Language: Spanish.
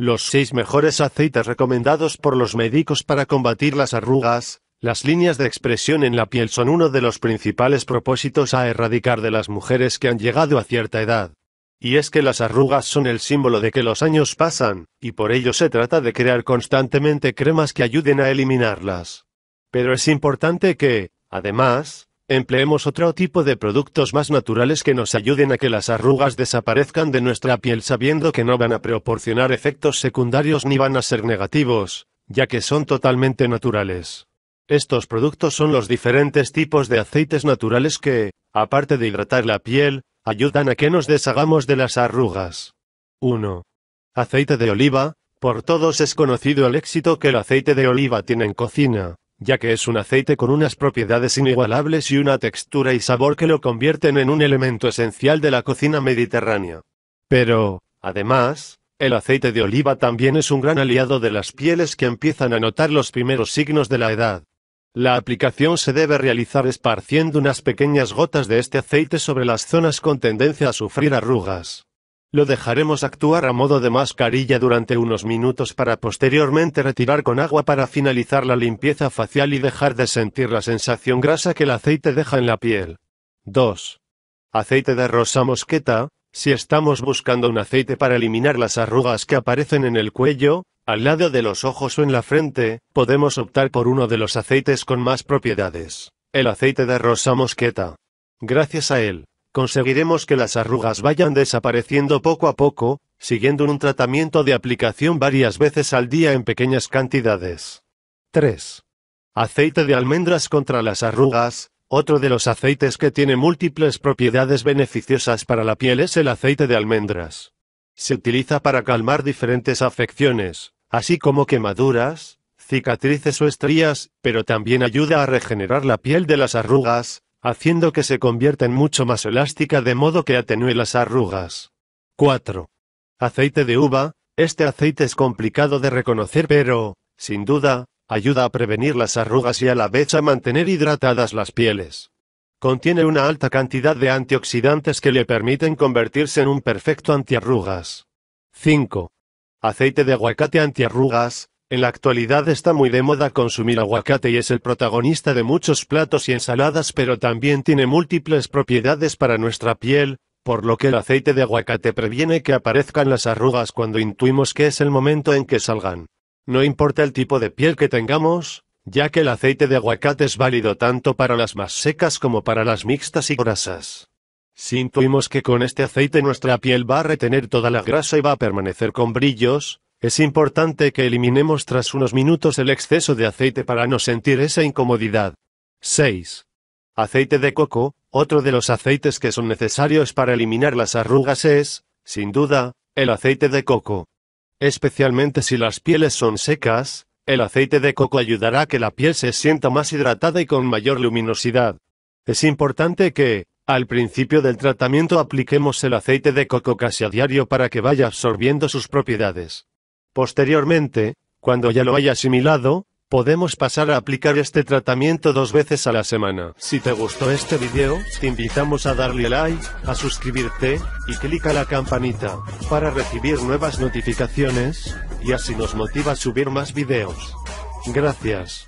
Los seis mejores aceites recomendados por los médicos para combatir las arrugas, las líneas de expresión en la piel son uno de los principales propósitos a erradicar de las mujeres que han llegado a cierta edad. Y es que las arrugas son el símbolo de que los años pasan, y por ello se trata de crear constantemente cremas que ayuden a eliminarlas. Pero es importante que, además, Empleemos otro tipo de productos más naturales que nos ayuden a que las arrugas desaparezcan de nuestra piel sabiendo que no van a proporcionar efectos secundarios ni van a ser negativos, ya que son totalmente naturales. Estos productos son los diferentes tipos de aceites naturales que, aparte de hidratar la piel, ayudan a que nos deshagamos de las arrugas. 1. Aceite de oliva, por todos es conocido el éxito que el aceite de oliva tiene en cocina, ya que es un aceite con unas propiedades inigualables y una textura y sabor que lo convierten en un elemento esencial de la cocina mediterránea. Pero, además, el aceite de oliva también es un gran aliado de las pieles que empiezan a notar los primeros signos de la edad. La aplicación se debe realizar esparciendo unas pequeñas gotas de este aceite sobre las zonas con tendencia a sufrir arrugas. Lo dejaremos actuar a modo de mascarilla durante unos minutos para posteriormente retirar con agua para finalizar la limpieza facial y dejar de sentir la sensación grasa que el aceite deja en la piel. 2. Aceite de rosa mosqueta. Si estamos buscando un aceite para eliminar las arrugas que aparecen en el cuello, al lado de los ojos o en la frente, podemos optar por uno de los aceites con más propiedades. El aceite de rosa mosqueta. Gracias a él, conseguiremos que las arrugas vayan desapareciendo poco a poco, siguiendo un tratamiento de aplicación varias veces al día en pequeñas cantidades. 3. Aceite de almendras contra las arrugas. Otro de los aceites que tiene múltiples propiedades beneficiosas para la piel es el aceite de almendras. Se utiliza para calmar diferentes afecciones, así como quemaduras, cicatrices o estrías, pero también ayuda a regenerar la piel de las arrugas, haciendo que se convierta en mucho más elástica de modo que atenúe las arrugas. 4. Aceite de uva, este aceite es complicado de reconocer pero, sin duda, ayuda a prevenir las arrugas y a la vez a mantener hidratadas las pieles. Contiene una alta cantidad de antioxidantes que le permiten convertirse en un perfecto antiarrugas. 5. Aceite de aguacate antiarrugas, en la actualidad está muy de moda consumir aguacate y es el protagonista de muchos platos y ensaladas pero también tiene múltiples propiedades para nuestra piel, por lo que el aceite de aguacate previene que aparezcan las arrugas cuando intuimos que es el momento en que salgan. No importa el tipo de piel que tengamos, ya que el aceite de aguacate es válido tanto para las más secas como para las mixtas y grasas. Si intuimos que con este aceite nuestra piel va a retener toda la grasa y va a permanecer con brillos, es importante que eliminemos tras unos minutos el exceso de aceite para no sentir esa incomodidad. 6. Aceite de coco, otro de los aceites que son necesarios para eliminar las arrugas es, sin duda, el aceite de coco. Especialmente si las pieles son secas, el aceite de coco ayudará a que la piel se sienta más hidratada y con mayor luminosidad. Es importante que, al principio del tratamiento apliquemos el aceite de coco casi a diario para que vaya absorbiendo sus propiedades. Posteriormente, cuando ya lo haya asimilado, podemos pasar a aplicar este tratamiento dos veces a la semana. Si te gustó este video, te invitamos a darle like, a suscribirte, y a la campanita, para recibir nuevas notificaciones, y así nos motiva a subir más videos. Gracias.